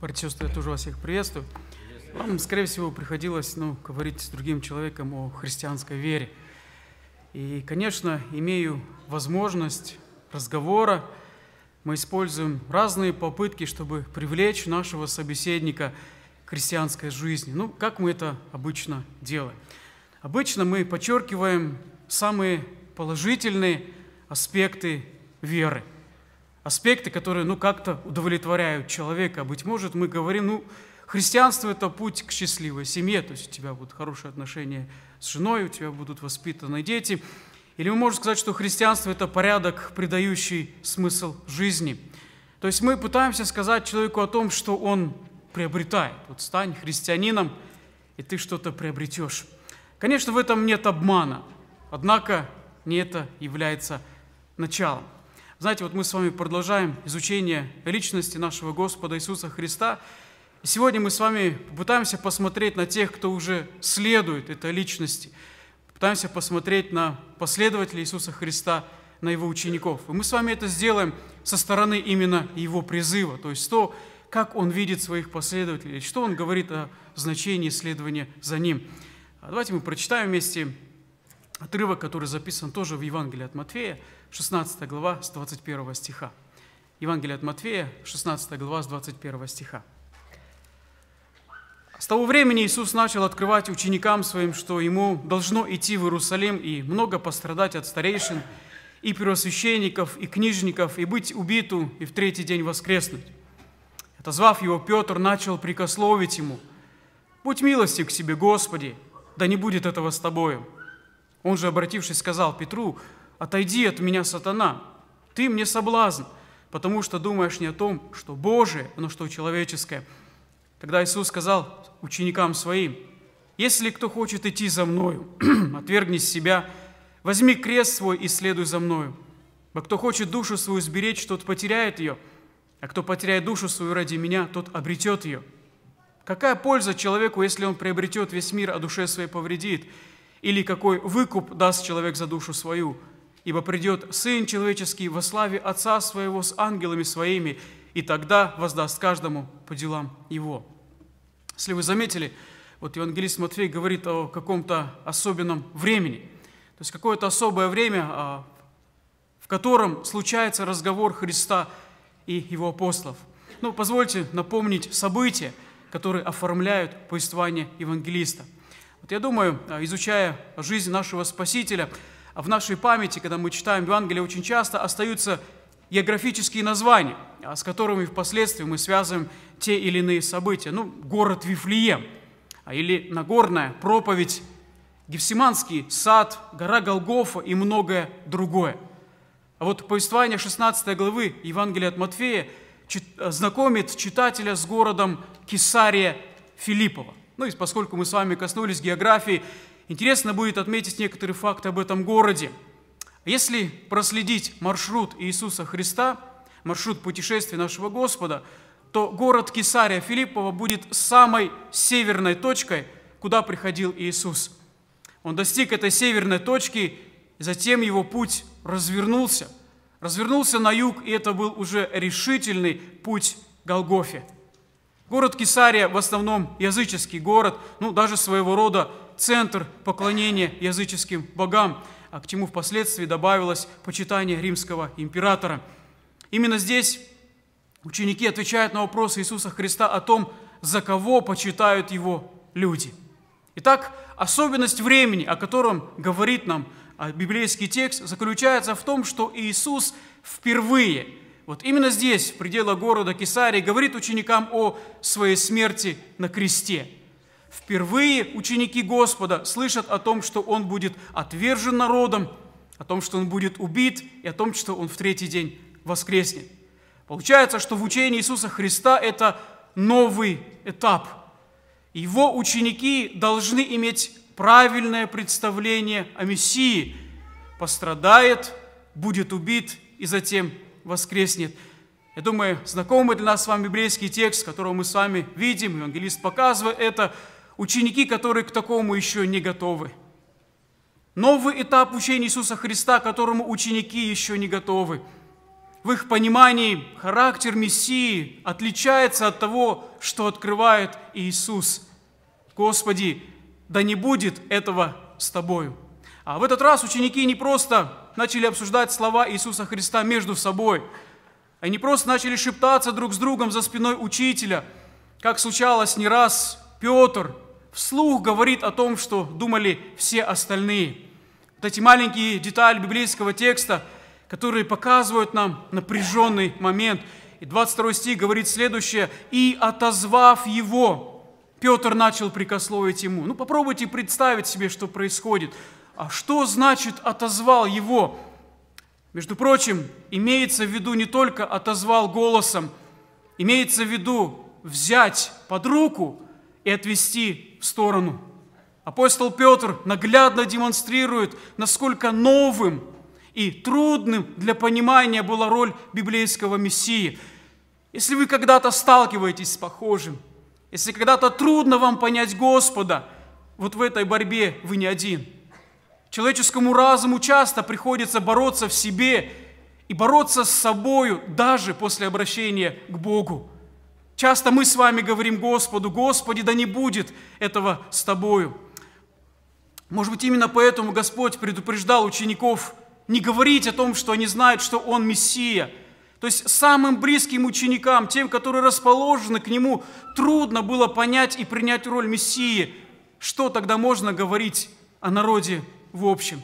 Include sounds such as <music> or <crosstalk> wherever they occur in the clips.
Партия я тоже вас всех приветствую. Вам, скорее всего, приходилось ну, говорить с другим человеком о христианской вере. И, конечно, имею возможность разговора, мы используем разные попытки, чтобы привлечь нашего собеседника к христианской жизни. Ну, как мы это обычно делаем? Обычно мы подчеркиваем самые положительные аспекты веры – аспекты, которые ну, как-то удовлетворяют человека. Быть может, мы говорим, ну, христианство – это путь к счастливой семье, то есть у тебя будут хорошие отношения с женой, у тебя будут воспитанные дети. Или мы можем сказать, что христианство – это порядок, придающий смысл жизни. То есть мы пытаемся сказать человеку о том, что он приобретает. Вот стань христианином, и ты что-то приобретешь. Конечно, в этом нет обмана, однако не это является началом. Знаете, вот мы с вами продолжаем изучение личности нашего Господа Иисуса Христа. И сегодня мы с вами попытаемся посмотреть на тех, кто уже следует этой личности. Попытаемся посмотреть на последователей Иисуса Христа, на Его учеников. И мы с вами это сделаем со стороны именно Его призыва, то есть то, как Он видит своих последователей, что Он говорит о значении следования за Ним. А давайте мы прочитаем вместе отрывок, который записан тоже в Евангелии от Матфея, 16 глава с 21 стиха. Евангелие от Матфея, 16 глава с 21 стиха. С того времени Иисус начал открывать ученикам своим, что ему должно идти в Иерусалим и много пострадать от старейшин, и первосвященников, и книжников, и быть убиту, и в третий день воскреснуть. Отозвав его, Петр начал прикословить ему, «Будь милостив к себе, Господи, да не будет этого с тобою». Он же, обратившись, сказал Петру, «Отойди от меня, сатана, ты мне соблазн, потому что думаешь не о том, что Божие, но что человеческое». Тогда Иисус сказал ученикам своим, «Если кто хочет идти за Мною, <clears throat> отвергни себя, возьми крест свой и следуй за Мною. Бо кто хочет душу свою сберечь, тот потеряет ее, а кто потеряет душу свою ради Меня, тот обретет ее». Какая польза человеку, если он приобретет весь мир, а душе своей повредит – или какой выкуп даст человек за душу свою? Ибо придет Сын Человеческий во славе Отца Своего с ангелами Своими, и тогда воздаст каждому по делам Его». Если вы заметили, вот евангелист Матфей говорит о каком-то особенном времени, то есть какое-то особое время, а, в котором случается разговор Христа и его апостолов. Но ну, позвольте напомнить события, которые оформляют повествование евангелиста – вот я думаю, э, изучая жизнь нашего Спасителя, а в нашей памяти, когда мы читаем Евангелие, очень часто остаются географические названия, а с которыми впоследствии мы связываем те или иные события. Ну, город Вифлеем, а или Нагорная, проповедь, Гефсиманский сад, гора Голгофа и многое другое. А вот повествование 16 главы Евангелия от Матфея э, знакомит читателя с городом Кесария Филиппова. Ну и поскольку мы с вами коснулись географии, интересно будет отметить некоторые факты об этом городе. Если проследить маршрут Иисуса Христа, маршрут путешествия нашего Господа, то город Кесария Филиппова будет самой северной точкой, куда приходил Иисус. Он достиг этой северной точки, затем его путь развернулся. Развернулся на юг, и это был уже решительный путь Голгофе. Город Кесария в основном языческий город, ну даже своего рода центр поклонения языческим богам, а к чему впоследствии добавилось почитание римского императора. Именно здесь ученики отвечают на вопрос Иисуса Христа о том, за кого почитают его люди. Итак, особенность времени, о котором говорит нам а библейский текст, заключается в том, что Иисус впервые – вот именно здесь, в пределах города Кесарии, говорит ученикам о своей смерти на кресте. Впервые ученики Господа слышат о том, что Он будет отвержен народом, о том, что Он будет убит и о том, что Он в третий день воскреснет. Получается, что в учении Иисуса Христа это новый этап. Его ученики должны иметь правильное представление о Мессии. Пострадает, будет убит и затем воскреснет. Я думаю, знакомый для нас с вами библейский текст, которого мы с вами видим, евангелист показывает это, ученики, которые к такому еще не готовы. Новый этап учения Иисуса Христа, к которому ученики еще не готовы. В их понимании характер Мессии отличается от того, что открывает Иисус. Господи, да не будет этого с Тобою. А в этот раз ученики не просто начали обсуждать слова Иисуса Христа между собой. Они просто начали шептаться друг с другом за спиной учителя, как случалось не раз Петр вслух говорит о том, что думали все остальные. Вот эти маленькие детали библейского текста, которые показывают нам напряженный момент. И 22 стих говорит следующее. «И отозвав его, Петр начал прикословить ему». Ну, попробуйте представить себе, что происходит – а что значит «отозвал его»? Между прочим, имеется в виду не только «отозвал голосом», имеется в виду взять под руку и отвести в сторону. Апостол Петр наглядно демонстрирует, насколько новым и трудным для понимания была роль библейского Мессии. Если вы когда-то сталкиваетесь с похожим, если когда-то трудно вам понять Господа, вот в этой борьбе вы не один – Человеческому разуму часто приходится бороться в себе и бороться с собою даже после обращения к Богу. Часто мы с вами говорим Господу, Господи, да не будет этого с тобою. Может быть, именно поэтому Господь предупреждал учеников не говорить о том, что они знают, что Он Мессия. То есть самым близким ученикам, тем, которые расположены к Нему, трудно было понять и принять роль Мессии. Что тогда можно говорить о народе в общем.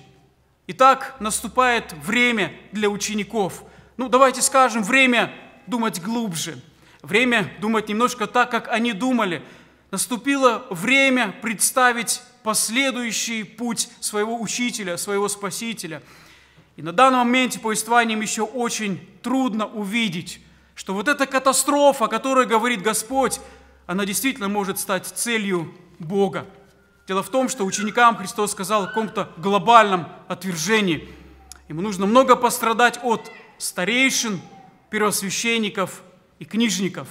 Итак, наступает время для учеников. Ну, давайте скажем, время думать глубже. Время думать немножко так, как они думали. Наступило время представить последующий путь своего учителя, своего спасителя. И на данном моменте повествованием еще очень трудно увидеть, что вот эта катастрофа, о которой говорит Господь, она действительно может стать целью Бога. Дело в том, что ученикам Христос сказал о каком-то глобальном отвержении. Ему нужно много пострадать от старейшин, первосвященников и книжников.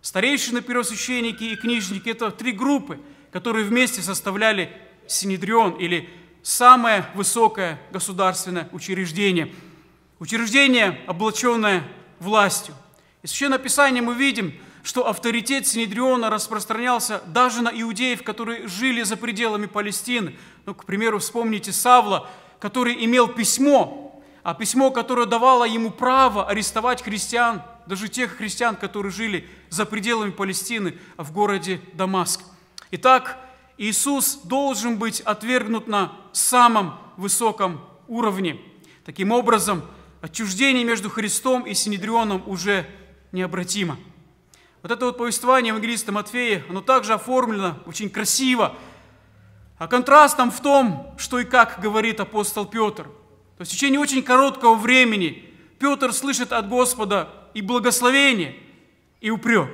Старейшины, первосвященники и книжники – это три группы, которые вместе составляли Синедрион или самое высокое государственное учреждение. Учреждение, облаченное властью. И в Священном Писании мы видим – что авторитет Синедриона распространялся даже на иудеев, которые жили за пределами Палестины. Ну, к примеру, вспомните Савла, который имел письмо, а письмо, которое давало ему право арестовать христиан, даже тех христиан, которые жили за пределами Палестины, а в городе Дамаск. Итак, Иисус должен быть отвергнут на самом высоком уровне. Таким образом, отчуждение между Христом и Синедрионом уже необратимо. Вот это вот повествование евангелиста Матфея, оно также оформлено очень красиво, а контраст там в том, что и как говорит апостол Петр. То есть в течение очень короткого времени Петр слышит от Господа и благословение, и упрек.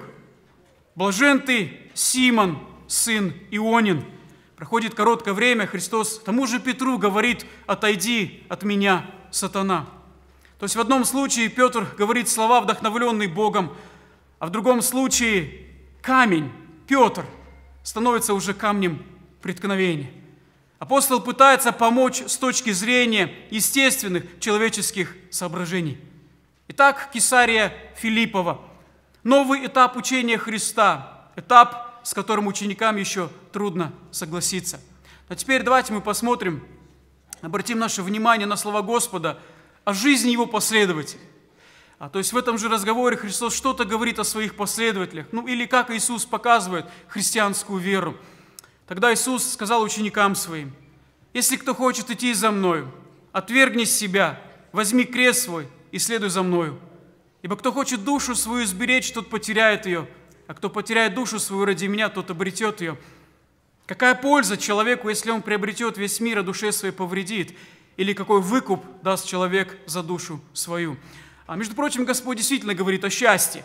«Блажен ты, Симон, сын Ионин». Проходит короткое время, Христос тому же Петру говорит «Отойди от меня, сатана». То есть в одном случае Петр говорит слова, вдохновленные Богом, а в другом случае камень, Петр, становится уже камнем преткновения. Апостол пытается помочь с точки зрения естественных человеческих соображений. Итак, Кесария Филиппова. Новый этап учения Христа. Этап, с которым ученикам еще трудно согласиться. А теперь давайте мы посмотрим, обратим наше внимание на слова Господа о жизни Его последователей. А, то есть в этом же разговоре Христос что-то говорит о своих последователях, ну или как Иисус показывает христианскую веру. Тогда Иисус сказал ученикам своим, «Если кто хочет идти за Мною, отвергни себя, возьми крест свой и следуй за Мною. Ибо кто хочет душу свою сберечь, тот потеряет ее, а кто потеряет душу свою ради Меня, тот обретет ее. Какая польза человеку, если он приобретет весь мир, а душе своей повредит? Или какой выкуп даст человек за душу свою?» А между прочим, Господь действительно говорит о счастье.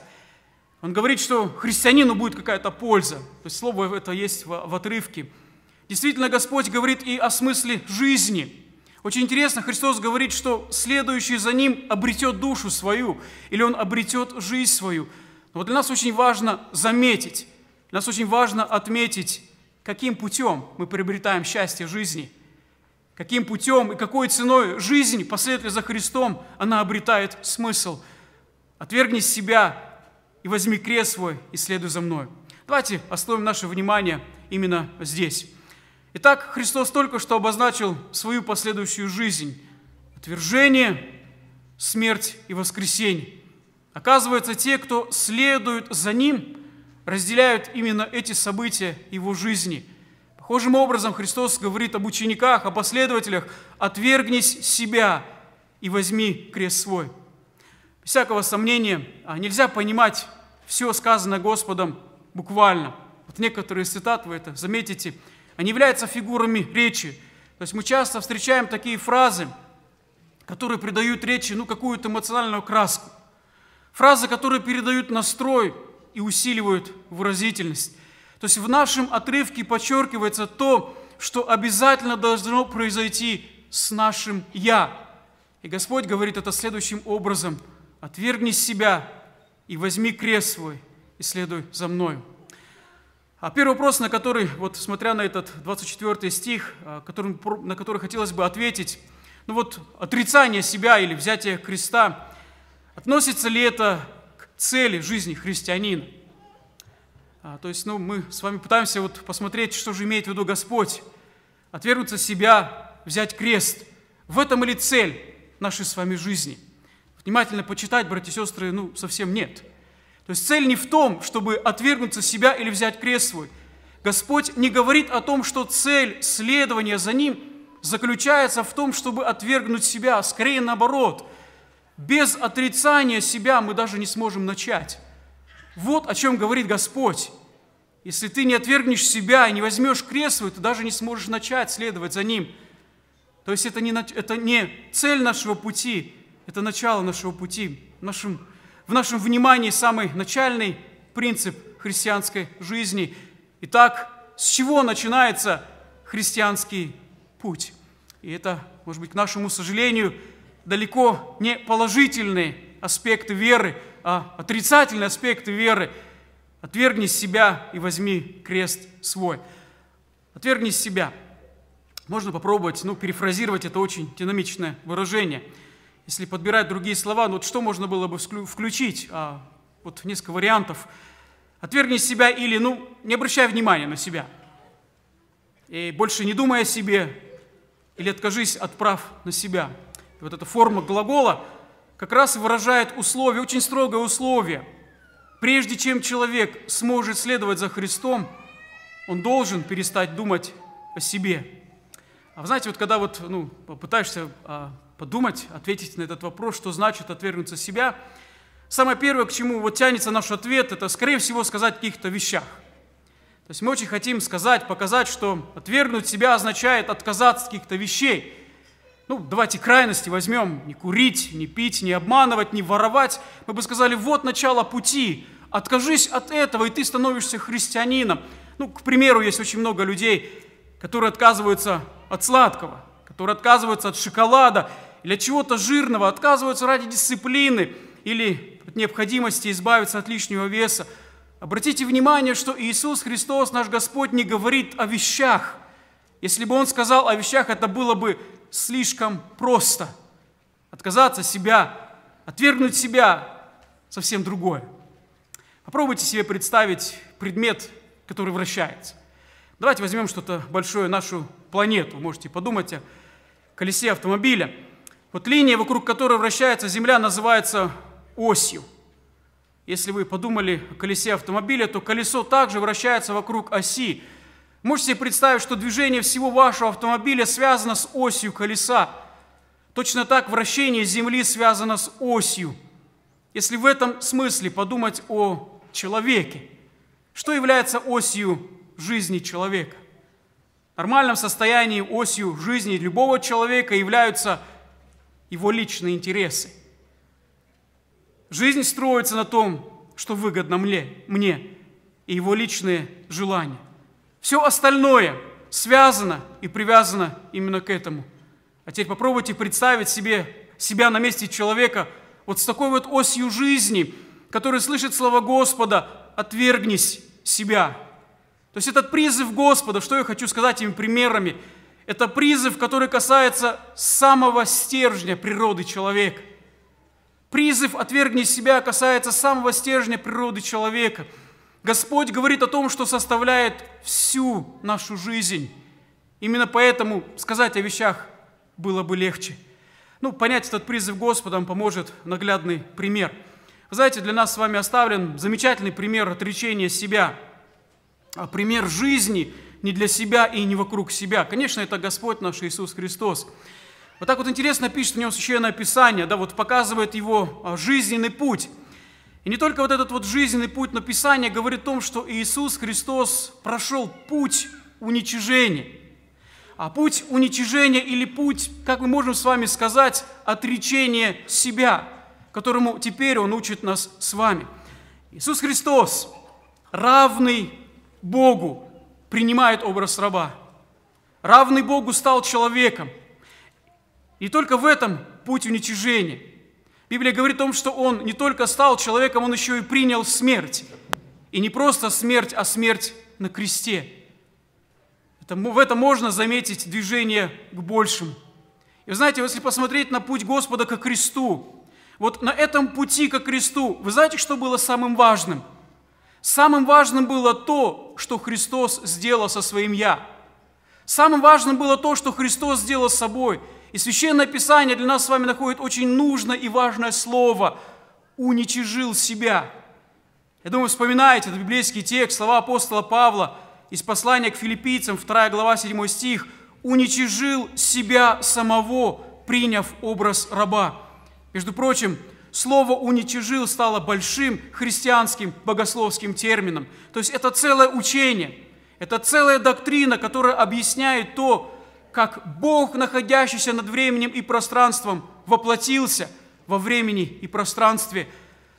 Он говорит, что христианину будет какая-то польза. То есть слово это есть в, в отрывке. Действительно, Господь говорит и о смысле жизни. Очень интересно, Христос говорит, что следующий за Ним обретет душу свою, или он обретет жизнь свою. Но вот для нас очень важно заметить, для нас очень важно отметить, каким путем мы приобретаем счастье жизни – каким путем и какой ценой жизнь, последуя за Христом, она обретает смысл. Отвергни себя и возьми крест свой и следуй за мной. Давайте остановим наше внимание именно здесь. Итак, Христос только что обозначил свою последующую жизнь. Отвержение, смерть и воскресение. Оказывается, те, кто следует за Ним, разделяют именно эти события Его жизни – Похожим образом Христос говорит об учениках, о последователях, отвергнись себя и возьми крест свой. Без всякого сомнения, а, нельзя понимать все сказанное Господом буквально. Вот некоторые из цитат, вы это заметите, они являются фигурами речи. То есть мы часто встречаем такие фразы, которые придают речи ну, какую-то эмоциональную краску. Фразы, которые передают настрой и усиливают выразительность. То есть в нашем отрывке подчеркивается то, что обязательно должно произойти с нашим «я». И Господь говорит это следующим образом. «Отвергни себя и возьми крест свой, и следуй за мною». А первый вопрос, на который, вот смотря на этот 24 стих, а, которым, на который хотелось бы ответить, ну вот отрицание себя или взятие креста, относится ли это к цели жизни христианина? А, то есть, ну, мы с вами пытаемся вот посмотреть, что же имеет в виду Господь. отвернуться себя, взять крест. В этом или цель нашей с вами жизни? Внимательно почитать, братья и сестры, ну, совсем нет. То есть цель не в том, чтобы отвергнуться себя или взять крест свой. Господь не говорит о том, что цель следования за Ним заключается в том, чтобы отвергнуть себя, а скорее наоборот. Без отрицания себя мы даже не сможем начать. Вот о чем говорит Господь. Если ты не отвергнешь себя и не возьмешь крест свой, ты даже не сможешь начать следовать за ним. То есть это не, это не цель нашего пути, это начало нашего пути. В нашем, в нашем внимании самый начальный принцип христианской жизни. Итак, с чего начинается христианский путь? И это, может быть, к нашему сожалению, далеко не положительные аспекты веры – а, отрицательные аспекты веры. Отвергни себя и возьми крест свой. Отвергни себя. Можно попробовать, ну, перефразировать это очень динамичное выражение. Если подбирать другие слова, ну, вот что можно было бы включить? А, вот несколько вариантов. Отвергни себя или, ну, не обращай внимания на себя. И больше не думай о себе, или откажись от прав на себя. И вот эта форма глагола – как раз выражает условие, очень строгое условие. Прежде чем человек сможет следовать за Христом, он должен перестать думать о себе. А вы знаете, вот когда вот, ну, пытаешься а, подумать, ответить на этот вопрос, что значит отвергнуться себя, самое первое, к чему вот тянется наш ответ, это, скорее всего, сказать о каких-то вещах. То есть мы очень хотим сказать, показать, что отвергнуть себя означает отказаться от каких-то вещей – ну, давайте крайности возьмем, не курить, не пить, не обманывать, не воровать, мы бы сказали, вот начало пути, откажись от этого, и ты становишься христианином. Ну, к примеру, есть очень много людей, которые отказываются от сладкого, которые отказываются от шоколада или от чего-то жирного, отказываются ради дисциплины или от необходимости избавиться от лишнего веса. Обратите внимание, что Иисус Христос, наш Господь, не говорит о вещах. Если бы Он сказал о вещах, это было бы слишком просто. Отказаться себя, отвергнуть себя – совсем другое. Попробуйте себе представить предмет, который вращается. Давайте возьмем что-то большое, нашу планету. можете подумать о колесе автомобиля. Вот линия, вокруг которой вращается Земля, называется осью. Если вы подумали о колесе автомобиля, то колесо также вращается вокруг оси – Можете представить, что движение всего вашего автомобиля связано с осью колеса. Точно так вращение Земли связано с осью. Если в этом смысле подумать о человеке, что является осью жизни человека? В нормальном состоянии осью жизни любого человека являются его личные интересы. Жизнь строится на том, что выгодно мне, мне и его личные желания. Все остальное связано и привязано именно к этому. А теперь попробуйте представить себе себя на месте человека вот с такой вот осью жизни, который слышит слова Господа «отвергнись себя». То есть этот призыв Господа, что я хочу сказать им примерами, это призыв, который касается самого стержня природы человека. Призыв «отвергни себя» касается самого стержня природы человека – Господь говорит о том, что составляет всю нашу жизнь. Именно поэтому сказать о вещах было бы легче. Ну, понять этот призыв Господом поможет наглядный пример. знаете, для нас с вами оставлен замечательный пример отречения себя, а пример жизни не для себя и не вокруг себя. Конечно, это Господь наш Иисус Христос. Вот так вот интересно пишет в нем Священное Писание, да, вот показывает его а, жизненный путь – не только вот этот вот жизненный путь, написания говорит о том, что Иисус Христос прошел путь уничижения. А путь уничижения или путь, как мы можем с вами сказать, отречения себя, которому теперь Он учит нас с вами. Иисус Христос, равный Богу, принимает образ раба. Равный Богу стал человеком. И только в этом путь уничижения. Библия говорит о том, что он не только стал человеком, он еще и принял смерть. И не просто смерть, а смерть на кресте. Это, в этом можно заметить движение к большему. И вы знаете, если посмотреть на путь Господа к кресту, вот на этом пути к кресту, вы знаете, что было самым важным? Самым важным было то, что Христос сделал со своим «я». Самым важным было то, что Христос сделал с собой – и Священное Писание для нас с вами находит очень нужное и важное слово «уничижил себя». Я думаю, вспоминаете этот библейский текст, слова апостола Павла из послания к филиппийцам, 2 глава, 7 стих «уничижил себя самого, приняв образ раба». Между прочим, Слово «уничижил» стало большим христианским богословским термином. То есть это целое учение, это целая доктрина, которая объясняет то, как Бог, находящийся над временем и пространством, воплотился во времени и пространстве.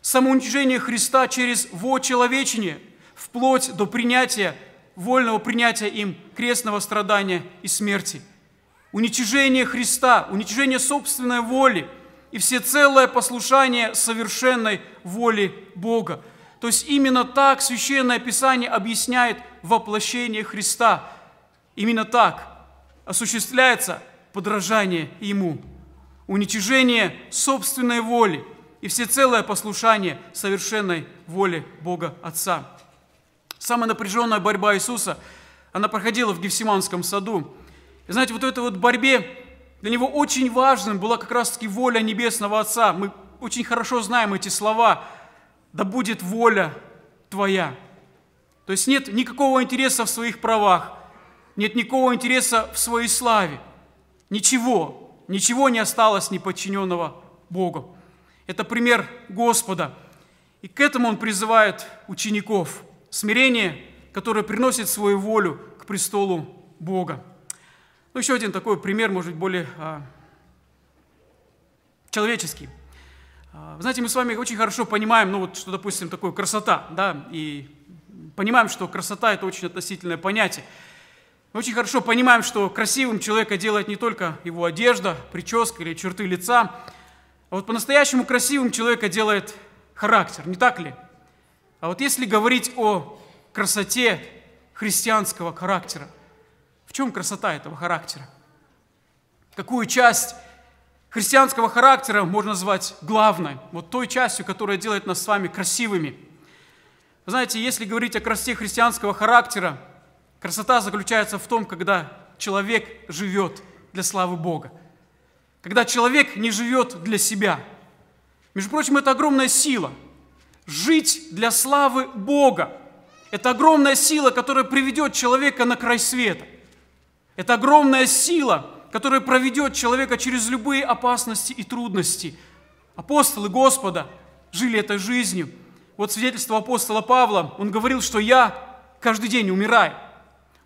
Самоуничижение Христа через вочеловечение, вплоть до принятия, вольного принятия им крестного страдания и смерти. Уничижение Христа, уничижение собственной воли и всецелое послушание совершенной воли Бога. То есть именно так Священное Писание объясняет воплощение Христа. Именно так – осуществляется подражание Ему, уничижение собственной воли и всецелое послушание совершенной воле Бога Отца. Самая напряженная борьба Иисуса, она проходила в Гефсиманском саду. И знаете, вот в этой вот борьбе для него очень важным была как раз-таки воля Небесного Отца. Мы очень хорошо знаем эти слова. «Да будет воля твоя». То есть нет никакого интереса в своих правах – нет никакого интереса в своей славе. Ничего, ничего не осталось неподчиненного Богу. Это пример Господа. И к этому он призывает учеников. Смирение, которое приносит свою волю к престолу Бога. Ну, еще один такой пример, может быть, более а, человеческий. А, знаете, мы с вами очень хорошо понимаем, ну вот, что, допустим, такое красота, да, и понимаем, что красота – это очень относительное понятие. Мы очень хорошо понимаем, что красивым человека делает не только его одежда, прическа или черты лица, а вот по-настоящему красивым человека делает характер, не так ли? А вот если говорить о красоте христианского характера, в чем красота этого характера? Какую часть христианского характера можно назвать главной, вот той частью, которая делает нас с вами красивыми? Вы знаете, если говорить о красоте христианского характера, Красота заключается в том, когда человек живет для славы Бога. Когда человек не живет для себя. Между прочим, это огромная сила. Жить для славы Бога. Это огромная сила, которая приведет человека на край света. Это огромная сила, которая проведет человека через любые опасности и трудности. Апостолы Господа жили этой жизнью. Вот свидетельство апостола Павла, он говорил, что я каждый день умираю.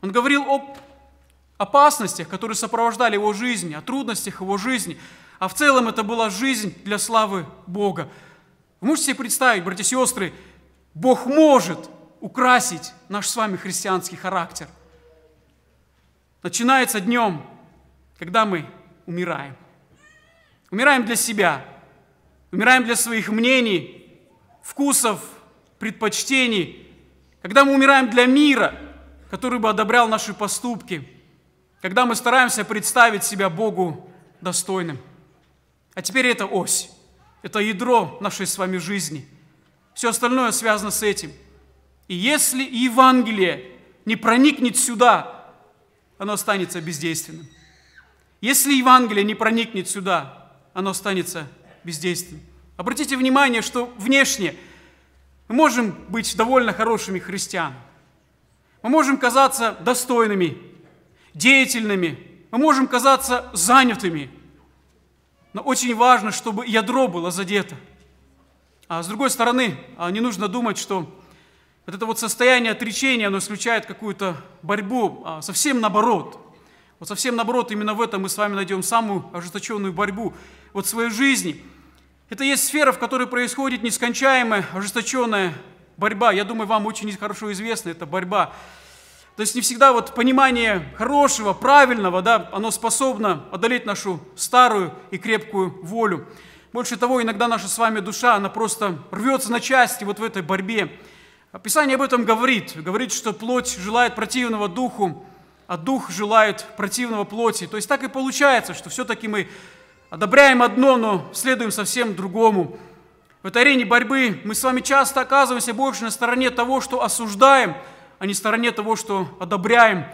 Он говорил об опасностях, которые сопровождали его жизнь, о трудностях его жизни. А в целом это была жизнь для славы Бога. Вы можете себе представить, братья и сестры, Бог может украсить наш с вами христианский характер. Начинается днем, когда мы умираем. Умираем для себя, умираем для своих мнений, вкусов, предпочтений. Когда мы умираем для мира – который бы одобрял наши поступки, когда мы стараемся представить себя Богу достойным. А теперь это ось, это ядро нашей с вами жизни. Все остальное связано с этим. И если Евангелие не проникнет сюда, оно останется бездейственным. Если Евангелие не проникнет сюда, оно останется бездейственным. Обратите внимание, что внешне мы можем быть довольно хорошими христианами. Мы можем казаться достойными, деятельными, мы можем казаться занятыми. Но очень важно, чтобы ядро было задето. А с другой стороны, а, не нужно думать, что вот это вот состояние отречения, оно исключает какую-то борьбу, а, совсем наоборот. Вот совсем наоборот, именно в этом мы с вами найдем самую ожесточенную борьбу вот в своей жизни. Это есть сфера, в которой происходит нескончаемая, ожесточенная борьба, я думаю, вам очень хорошо известна эта борьба. То есть не всегда вот понимание хорошего, правильного, да, оно способно одолеть нашу старую и крепкую волю. Больше того, иногда наша с вами душа, она просто рвется на части вот в этой борьбе. Писание об этом говорит. Говорит, что плоть желает противного духу, а дух желает противного плоти. То есть так и получается, что все-таки мы одобряем одно, но следуем совсем другому в этой арене борьбы мы с вами часто оказываемся больше на стороне того, что осуждаем, а не стороне того, что одобряем.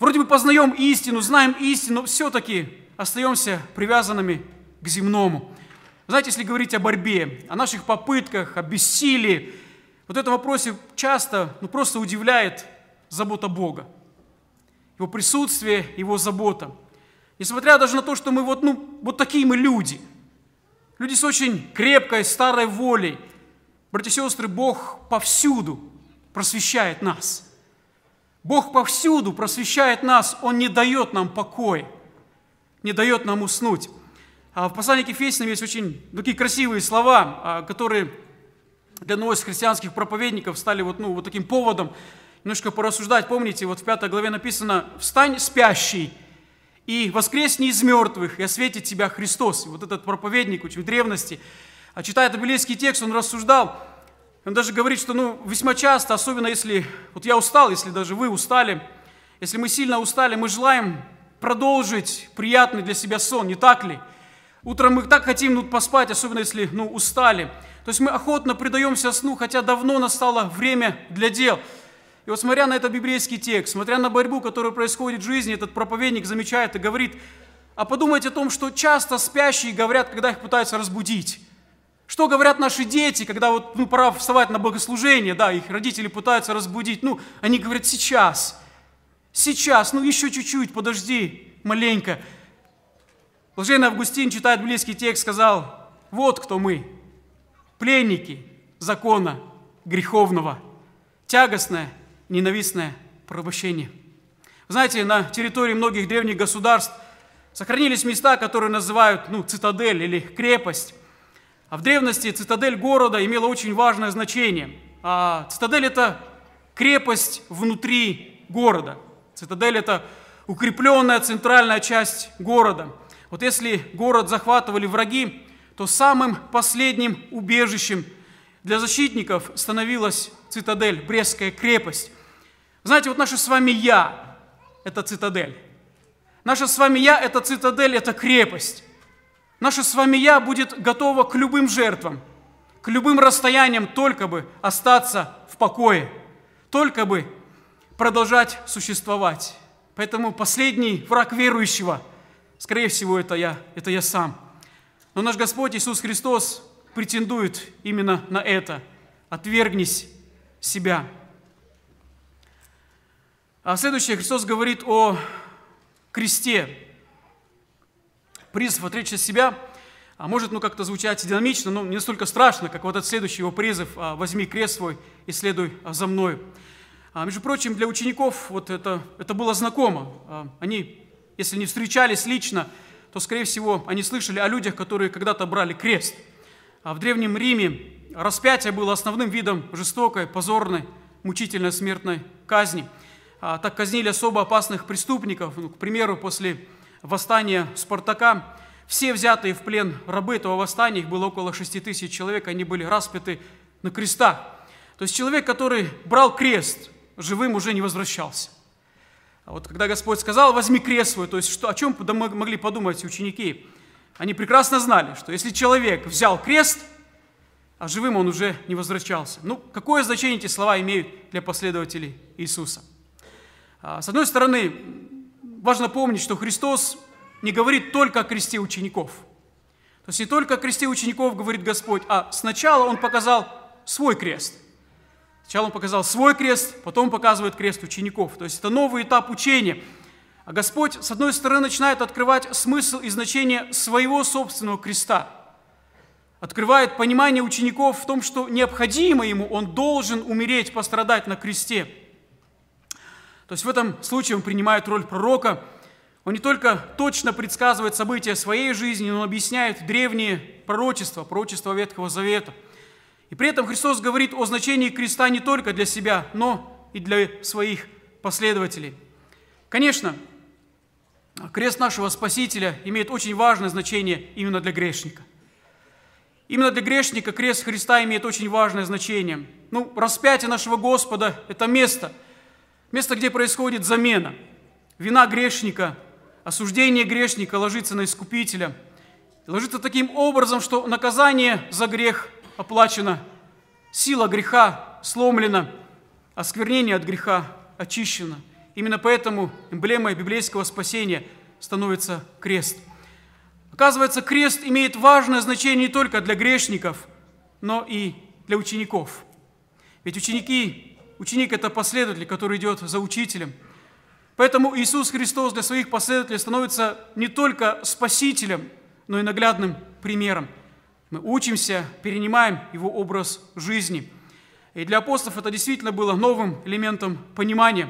Вроде бы познаем истину, знаем истину, но все-таки остаемся привязанными к земному. Знаете, если говорить о борьбе, о наших попытках, о бессилии, вот в вопросе часто, ну просто удивляет забота Бога. Его присутствие, Его забота. Несмотря даже на то, что мы вот, ну, вот такие мы люди – люди с очень крепкой, старой волей. Братья и сестры, Бог повсюду просвещает нас. Бог повсюду просвещает нас, Он не дает нам покоя, не дает нам уснуть. А в послании к Ефесянам есть очень такие красивые слова, а, которые для одного из христианских проповедников стали вот, ну, вот таким поводом немножко порассуждать. Помните, вот в пятой главе написано «Встань, спящий, и воскресни из мертвых, и осветит тебя Христос. И вот этот проповедник, учитель древности, а читая библейский текст, он рассуждал, он даже говорит, что ну, весьма часто, особенно если вот я устал, если даже вы устали, если мы сильно устали, мы желаем продолжить приятный для себя сон, не так ли? Утром мы так хотим ну, поспать, особенно если ну, устали. То есть мы охотно предаемся сну, хотя давно настало время для дел – и вот смотря на этот библейский текст, смотря на борьбу, которая происходит в жизни, этот проповедник замечает и говорит, а подумайте о том, что часто спящие говорят, когда их пытаются разбудить. Что говорят наши дети, когда вот ну, пора вставать на богослужение, да, их родители пытаются разбудить, ну, они говорят сейчас, сейчас, ну еще чуть-чуть, подожди, маленько. Блаженный Августин читает библейский текст, сказал, вот кто мы, пленники закона греховного, тягостное ненавистное порабощение. знаете, на территории многих древних государств сохранились места, которые называют ну, цитадель или крепость. А в древности цитадель города имела очень важное значение. А цитадель – это крепость внутри города. Цитадель – это укрепленная центральная часть города. Вот если город захватывали враги, то самым последним убежищем для защитников становилась цитадель, Брестская крепость. Знаете, вот наше с вами «я» – это цитадель. Наше с вами «я» – это цитадель, это крепость. Наше с вами «я» будет готово к любым жертвам, к любым расстояниям, только бы остаться в покое, только бы продолжать существовать. Поэтому последний враг верующего, скорее всего, это я, это я сам. Но наш Господь Иисус Христос претендует именно на это. Отвергнись себя. А следующее, Христос говорит о кресте. Призыв отречься от себя, а может, ну, как-то звучать динамично, но не настолько страшно, как вот этот следующий его призыв «А, «возьми крест свой и следуй а, за мной». А, между прочим, для учеников вот это, это было знакомо. А, они, если не встречались лично, то, скорее всего, они слышали о людях, которые когда-то брали крест. А в Древнем Риме распятие было основным видом жестокой, позорной, мучительной смертной казни – а, так казнили особо опасных преступников. Ну, к примеру, после восстания Спартака все взятые в плен рабы этого восстания, их было около 6 тысяч человек, они были распяты на крестах. То есть человек, который брал крест, живым уже не возвращался. А вот когда Господь сказал, возьми крест свой, то есть что, о чем могли подумать ученики? Они прекрасно знали, что если человек взял крест, а живым он уже не возвращался. Ну, какое значение эти слова имеют для последователей Иисуса? А, с одной стороны, важно помнить, что Христос не говорит только о кресте учеников. То есть не только о кресте учеников говорит Господь, а сначала Он показал свой крест. Сначала Он показал свой крест, потом показывает крест учеников. То есть это новый этап учения. А Господь, с одной стороны, начинает открывать смысл и значение своего собственного креста. Открывает понимание учеников в том, что необходимо ему, он должен умереть, пострадать на кресте – то есть в этом случае он принимает роль пророка. Он не только точно предсказывает события своей жизни, но объясняет древние пророчества, пророчества Ветхого Завета. И при этом Христос говорит о значении креста не только для себя, но и для своих последователей. Конечно, крест нашего Спасителя имеет очень важное значение именно для грешника. Именно для грешника крест Христа имеет очень важное значение. Ну, распятие нашего Господа – это место – Место, где происходит замена. Вина грешника, осуждение грешника ложится на искупителя. Ложится таким образом, что наказание за грех оплачено, сила греха сломлена, осквернение от греха очищено. Именно поэтому эмблемой библейского спасения становится крест. Оказывается, крест имеет важное значение не только для грешников, но и для учеников. Ведь ученики Ученик – это последователь, который идет за учителем. Поэтому Иисус Христос для своих последователей становится не только спасителем, но и наглядным примером. Мы учимся, перенимаем его образ жизни. И для апостолов это действительно было новым элементом понимания.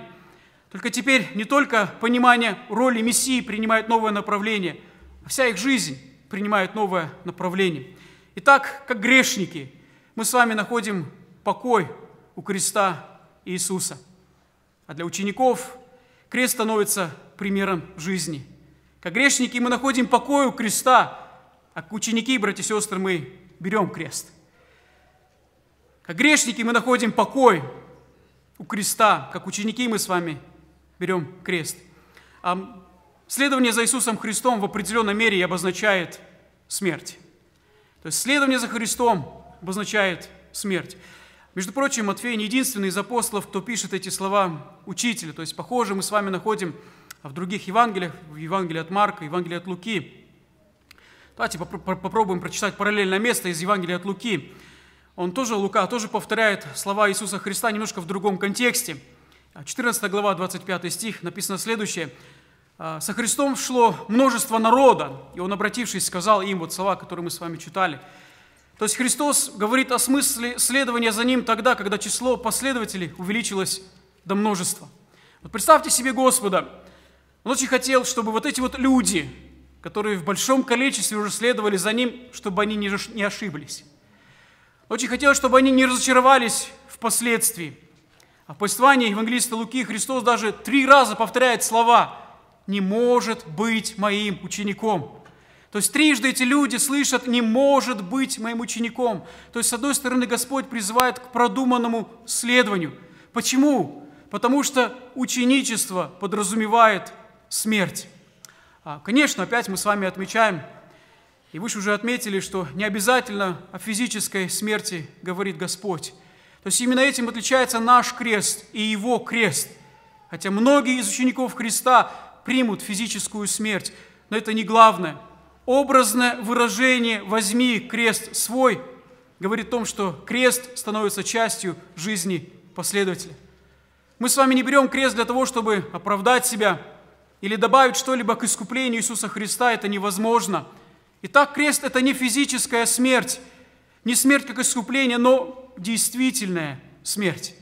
Только теперь не только понимание роли Мессии принимает новое направление, а вся их жизнь принимает новое направление. Итак, как грешники, мы с вами находим покой у креста Иисуса. А для учеников крест становится примером жизни. Как грешники мы находим покой у креста, а как ученики, братья и сестры, мы берем крест. Как грешники мы находим покой у креста, как ученики мы с вами берем крест. А следование за Иисусом Христом в определенной мере и обозначает смерть. То есть следование за Христом обозначает смерть. Между прочим, Матфей не единственный из апостолов, кто пишет эти слова учителю. То есть, похоже, мы с вами находим в других Евангелиях, в Евангелии от Марка, Евангелии от Луки. Давайте попробуем прочитать параллельное место из Евангелия от Луки. Он тоже, Лука, тоже повторяет слова Иисуса Христа немножко в другом контексте. 14 глава, 25 стих, написано следующее. «А, «Со Христом шло множество народа, и он, обратившись, сказал им, вот слова, которые мы с вами читали – то есть Христос говорит о смысле следования за Ним тогда, когда число последователей увеличилось до множества. Вот представьте себе Господа. Он очень хотел, чтобы вот эти вот люди, которые в большом количестве уже следовали за Ним, чтобы они не ошиблись. Очень хотел, чтобы они не разочаровались впоследствии. А в повествовании евангелиста Луки Христос даже три раза повторяет слова «Не может быть моим учеником». То есть трижды эти люди слышат, не может быть моим учеником. То есть, с одной стороны, Господь призывает к продуманному следованию. Почему? Потому что ученичество подразумевает смерть. А, конечно, опять мы с вами отмечаем, и вы же уже отметили, что не обязательно о физической смерти говорит Господь. То есть именно этим отличается наш крест и его крест. Хотя многие из учеников Христа примут физическую смерть, но это не главное – Образное выражение «возьми крест свой» говорит о том, что крест становится частью жизни последователя. Мы с вами не берем крест для того, чтобы оправдать себя или добавить что-либо к искуплению Иисуса Христа. Это невозможно. Итак, крест – это не физическая смерть, не смерть как искупление, но действительная смерть.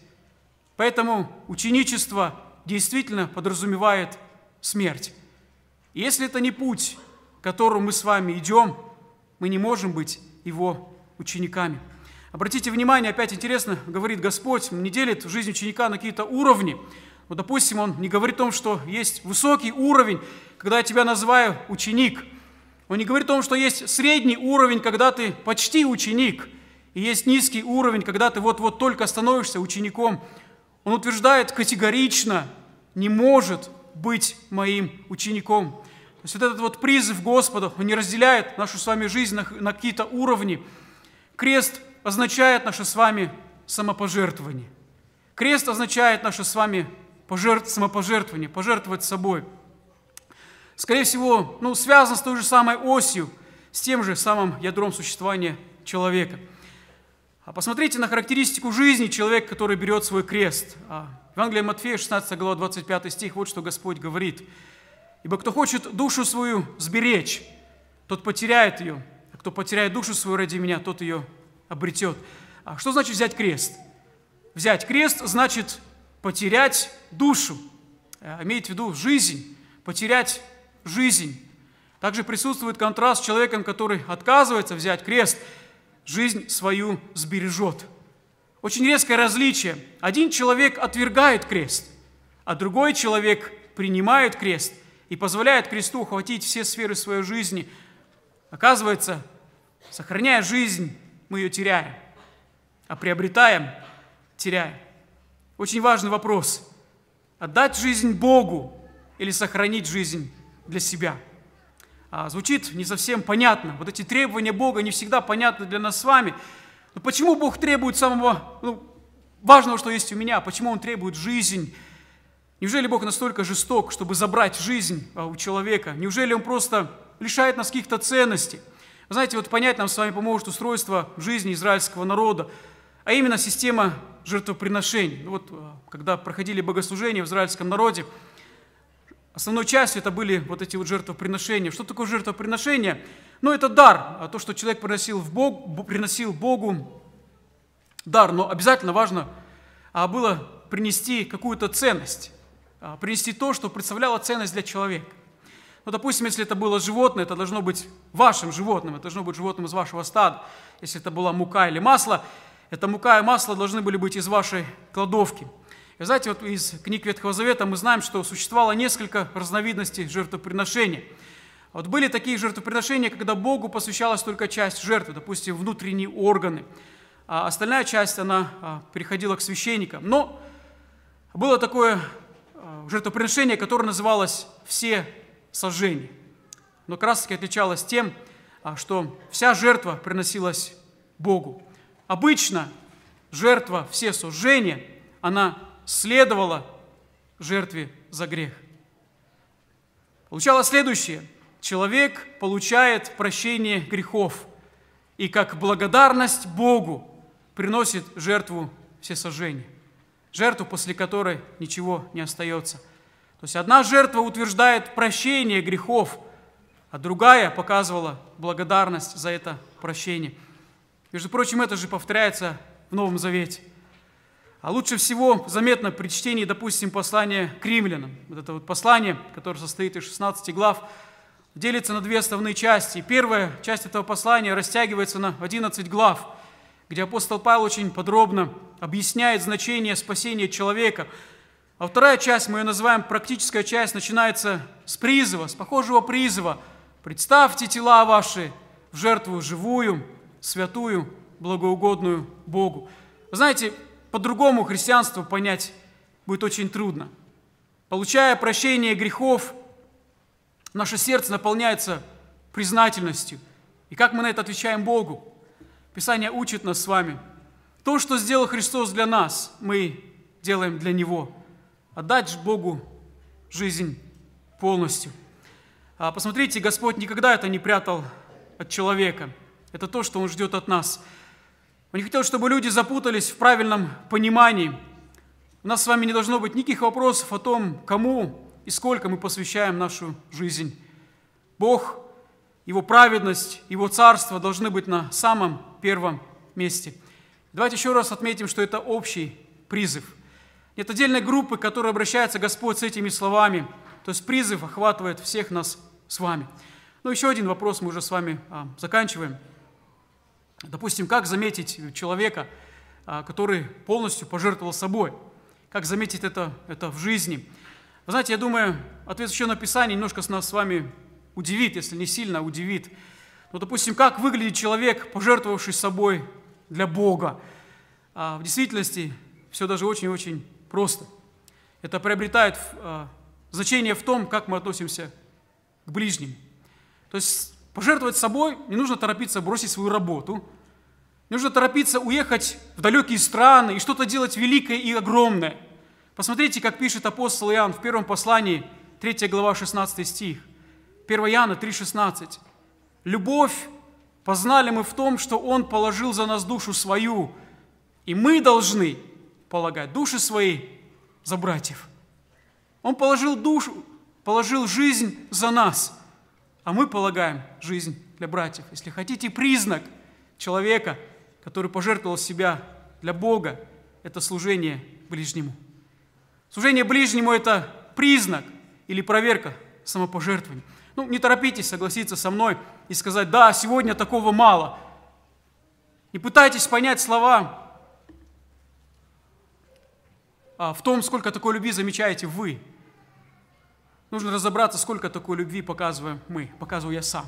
Поэтому ученичество действительно подразумевает смерть. И если это не путь которому мы с вами идем, мы не можем быть его учениками. Обратите внимание, опять интересно, говорит Господь, не делит жизнь ученика на какие-то уровни. Вот, ну, допустим, он не говорит о том, что есть высокий уровень, когда я тебя называю ученик. Он не говорит о том, что есть средний уровень, когда ты почти ученик, и есть низкий уровень, когда ты вот-вот только становишься учеником. Он утверждает категорично, не может быть моим учеником. То есть вот этот вот призыв Господа, он не разделяет нашу с вами жизнь на, на какие-то уровни. Крест означает наше с вами самопожертвование. Крест означает наше с вами пожертв, самопожертвование, пожертвовать собой. Скорее всего, ну, связано с той же самой осью, с тем же самым ядром существования человека. А посмотрите на характеристику жизни человека, который берет свой крест. А, Евангелие Матфея, 16 глава, 25 стих, вот что Господь говорит – Ибо кто хочет душу свою сберечь, тот потеряет ее. А кто потеряет душу свою ради меня, тот ее обретет. А что значит взять крест? Взять крест значит потерять душу, э, иметь в виду жизнь, потерять жизнь. Также присутствует контраст с человеком, который отказывается взять крест, жизнь свою сбережет. Очень резкое различие. Один человек отвергает крест, а другой человек принимает крест и позволяет кресту охватить все сферы своей жизни, оказывается, сохраняя жизнь, мы ее теряем, а приобретаем, теряем. Очень важный вопрос. Отдать жизнь Богу или сохранить жизнь для себя? А, звучит не совсем понятно. Вот эти требования Бога не всегда понятны для нас с вами. Но почему Бог требует самого ну, важного, что есть у меня? Почему Он требует жизнь? Неужели Бог настолько жесток, чтобы забрать жизнь а, у человека? Неужели Он просто лишает нас каких-то ценностей? Вы знаете, вот понять нам с вами поможет устройство жизни израильского народа, а именно система жертвоприношений. Ну вот а, когда проходили богослужения в израильском народе, основной частью это были вот эти вот жертвоприношения. Что такое жертвоприношение? Ну, это дар, а то, что человек приносил, в Бог, приносил Богу дар, но обязательно важно было принести какую-то ценность. А, принести то, что представляло ценность для человека. Ну, допустим, если это было животное, это должно быть вашим животным, это должно быть животным из вашего стада. Если это была мука или масло, это мука и масло должны были быть из вашей кладовки. И знаете, вот из книг Ветхого Завета мы знаем, что существовало несколько разновидностей жертвоприношений. Вот были такие жертвоприношения, когда Богу посвящалась только часть жертвы, допустим, внутренние органы. А остальная часть, она а, переходила к священникам. Но было такое жертвоприношение, которое называлось «все сожжения». Но как отличалось тем, а, что вся жертва приносилась Богу. Обычно жертва все сожжения, она следовала жертве за грех. Получалось следующее. Человек получает прощение грехов и как благодарность Богу приносит жертву всесожжения жертву, после которой ничего не остается. То есть одна жертва утверждает прощение грехов, а другая показывала благодарность за это прощение. Между прочим, это же повторяется в Новом Завете. А лучше всего заметно при чтении, допустим, послания к римлянам. Вот это вот послание, которое состоит из 16 глав, делится на две основные части. Первая часть этого послания растягивается на 11 глав – где апостол Павел очень подробно объясняет значение спасения человека. А вторая часть, мы ее называем практическая часть, начинается с призыва, с похожего призыва. «Представьте тела ваши в жертву живую, святую, благоугодную Богу». Вы знаете, по-другому христианство понять будет очень трудно. Получая прощение грехов, наше сердце наполняется признательностью. И как мы на это отвечаем Богу? Писание учит нас с вами. То, что сделал Христос для нас, мы делаем для Него. Отдать Богу жизнь полностью. А, посмотрите, Господь никогда это не прятал от человека. Это то, что Он ждет от нас. Он не хотел, чтобы люди запутались в правильном понимании. У нас с вами не должно быть никаких вопросов о том, кому и сколько мы посвящаем нашу жизнь. Бог его праведность, Его царство должны быть на самом первом месте. Давайте еще раз отметим, что это общий призыв. Нет отдельной группы, к которой обращается Господь с этими словами. То есть призыв охватывает всех нас с вами. Ну, еще один вопрос, мы уже с вами а, заканчиваем. Допустим, как заметить человека, а, который полностью пожертвовал собой? Как заметить это, это в жизни? Вы знаете, я думаю, ответ еще на Писание немножко с нас с вами удивит, если не сильно удивит. но ну, допустим, как выглядит человек, пожертвовавший собой для Бога? А в действительности все даже очень-очень просто. Это приобретает а, значение в том, как мы относимся к ближним. То есть пожертвовать собой, не нужно торопиться бросить свою работу, не нужно торопиться уехать в далекие страны и что-то делать великое и огромное. Посмотрите, как пишет апостол Иоанн в первом послании, 3 глава, 16 стих. 1 Иоанна 3,16. Любовь познали мы в том, что Он положил за нас душу свою, и мы должны полагать души свои за братьев. Он положил душу, положил жизнь за нас, а мы полагаем жизнь для братьев. Если хотите признак человека, который пожертвовал себя для Бога, это служение ближнему. Служение ближнему – это признак или проверка самопожертвования. Ну, не торопитесь согласиться со мной и сказать, да, сегодня такого мало. Не пытайтесь понять слова а в том, сколько такой любви замечаете вы. Нужно разобраться, сколько такой любви показываем мы, показываю я сам.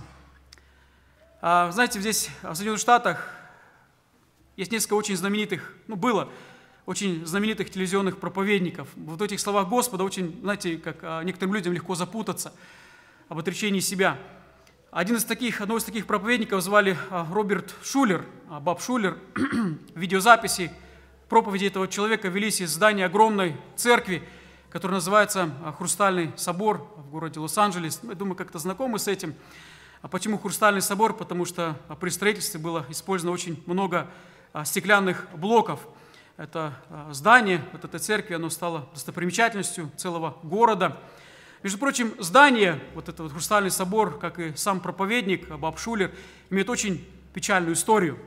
А, знаете, здесь а, в Соединенных Штатах есть несколько очень знаменитых, ну, было очень знаменитых телевизионных проповедников. Вот в этих словах Господа очень, знаете, как а, некоторым людям легко запутаться – об отречении себя. Один из таких, одного из таких проповедников звали а, Роберт Шулер, а, Баб Шулер. <clears throat> Видеозаписи проповеди этого человека велись из здания огромной церкви, которая называется а, Хрустальный собор в городе Лос-Анджелес. Я думаю, как-то знакомы с этим. А почему Хрустальный собор? Потому что при строительстве было использовано очень много стеклянных блоков. Это здание, вот эта церковь, оно стало достопримечательностью целого города. Между прочим, здание, вот этот вот Хрустальный собор, как и сам проповедник Баб Шулер, имеет очень печальную историю.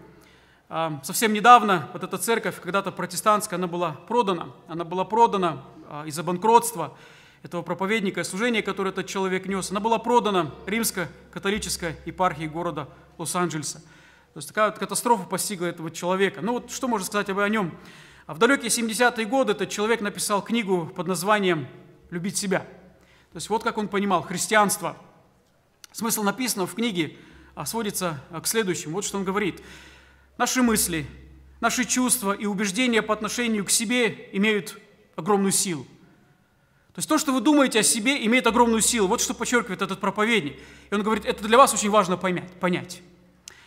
А, совсем недавно вот эта церковь, когда-то протестантская, она была продана. Она была продана а, из-за банкротства этого проповедника, служения, которое этот человек нес. Она была продана римско-католической епархии города Лос-Анджелеса. То есть такая вот катастрофа постигла этого человека. Ну вот что можно сказать о нем? А в далекие 70-е годы этот человек написал книгу под названием «Любить себя». То есть вот как он понимал христианство. Смысл написанного в книге а, сводится а, к следующему. Вот что он говорит. Наши мысли, наши чувства и убеждения по отношению к себе имеют огромную силу. То есть то, что вы думаете о себе, имеет огромную силу. Вот что подчеркивает этот проповедник. И он говорит, это для вас очень важно понять.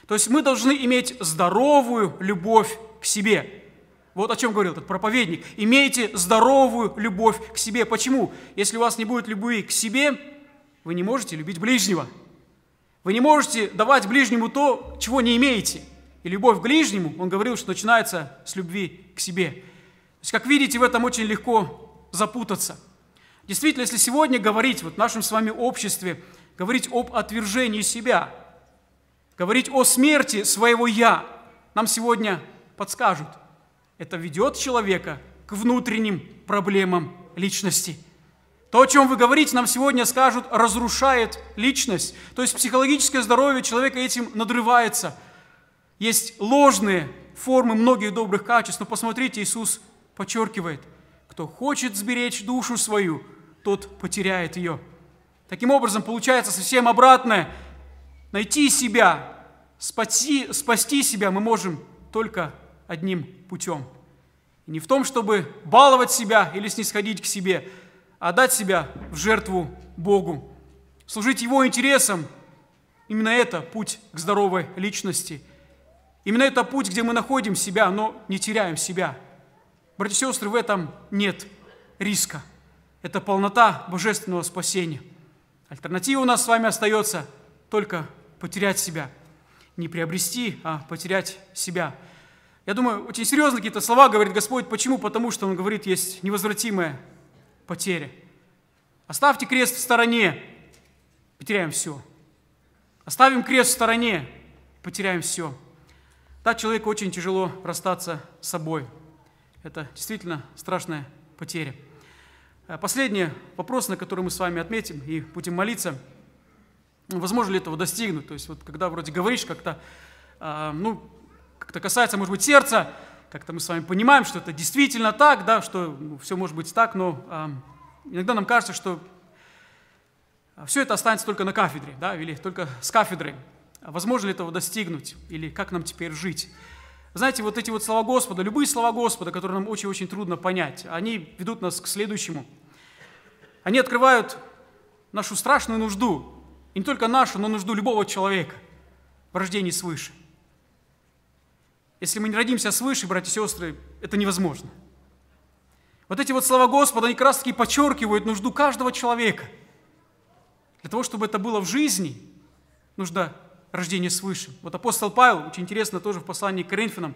То есть мы должны иметь здоровую любовь к себе – вот о чем говорил этот проповедник. Имейте здоровую любовь к себе. Почему? Если у вас не будет любви к себе, вы не можете любить ближнего. Вы не можете давать ближнему то, чего не имеете. И любовь к ближнему, он говорил, что начинается с любви к себе. То есть, как видите, в этом очень легко запутаться. Действительно, если сегодня говорить вот в нашем с вами обществе, говорить об отвержении себя, говорить о смерти своего «я», нам сегодня подскажут. Это ведет человека к внутренним проблемам личности. То, о чем вы говорите, нам сегодня скажут, разрушает личность. То есть психологическое здоровье человека этим надрывается. Есть ложные формы многих добрых качеств, но посмотрите, Иисус подчеркивает, кто хочет сберечь душу свою, тот потеряет ее. Таким образом, получается совсем обратное. Найти себя, спасти, спасти себя мы можем только одним путем. И не в том, чтобы баловать себя или снисходить к себе, а дать себя в жертву Богу. Служить Его интересам – именно это путь к здоровой личности. Именно это путь, где мы находим себя, но не теряем себя. Братья и сестры, в этом нет риска. Это полнота божественного спасения. Альтернатива у нас с вами остается только потерять себя. Не приобрести, а потерять себя – я думаю, очень серьезные какие-то слова говорит Господь. Почему? Потому что Он говорит, есть невозвратимая потеря. Оставьте крест в стороне, потеряем все. Оставим крест в стороне, потеряем все. Да, человеку очень тяжело расстаться с собой. Это действительно страшная потеря. Э, последний вопрос, на который мы с вами отметим и будем молиться. Возможно ли этого достигнуть? То есть вот когда вроде говоришь как-то, а, ну, как-то касается, может быть, сердца, как-то мы с вами понимаем, что это действительно так, да, что ну, все может быть так, но э, иногда нам кажется, что а, все это останется только на кафедре, да, или только с кафедры. А возможно ли этого достигнуть? Или как нам теперь жить? Знаете, вот эти вот слова Господа, любые слова Господа, которые нам очень-очень трудно понять, они ведут нас к следующему. Они открывают нашу страшную нужду, и не только нашу, но нужду любого человека в рождении свыше. Если мы не родимся свыше, братья и сестры, это невозможно. Вот эти вот слова Господа, они как раз таки подчеркивают нужду каждого человека. Для того, чтобы это было в жизни, нужда рождения свыше. Вот апостол Павел, очень интересно, тоже в послании к Коринфянам,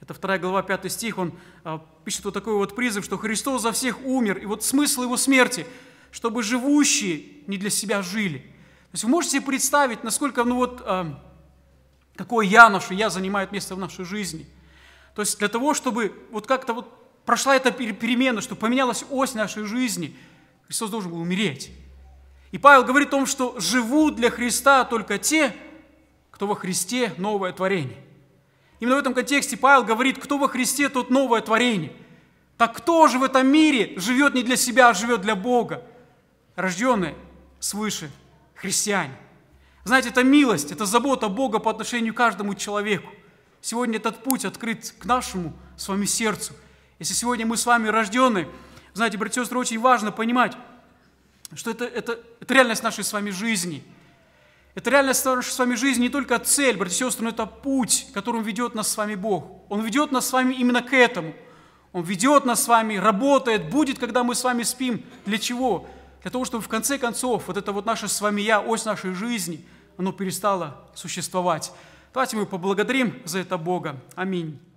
это 2 глава, 5 стих, он а, пишет вот такой вот призыв, что Христос за всех умер, и вот смысл его смерти, чтобы живущие не для себя жили. То есть вы можете себе представить, насколько ну вот, а, Какое я наше я занимает место в нашей жизни. То есть для того, чтобы вот как-то вот прошла эта перемена, чтобы поменялась ось нашей жизни, Христос должен был умереть. И Павел говорит о том, что живут для Христа только те, кто во Христе новое творение. Именно в этом контексте Павел говорит, кто во Христе, тот новое творение. Так кто же в этом мире живет не для себя, а живет для Бога? Рожденные свыше христиане. Знаете, это милость, это забота Бога по отношению к каждому человеку. Сегодня этот путь открыт к нашему с вами сердцу. Если сегодня мы с вами рождены, знаете, братья и сестры, очень важно понимать, что это, это, это реальность нашей с вами жизни. Это реальность нашей с вами жизни не только цель, братья и сестры, но это путь, которым ведет нас с вами Бог. Он ведет нас с вами именно к этому. Он ведет нас с вами, работает, будет, когда мы с вами спим. Для чего? для того, чтобы в конце концов вот это вот наше с вами «я», ось нашей жизни, оно перестало существовать. Давайте мы поблагодарим за это Бога. Аминь.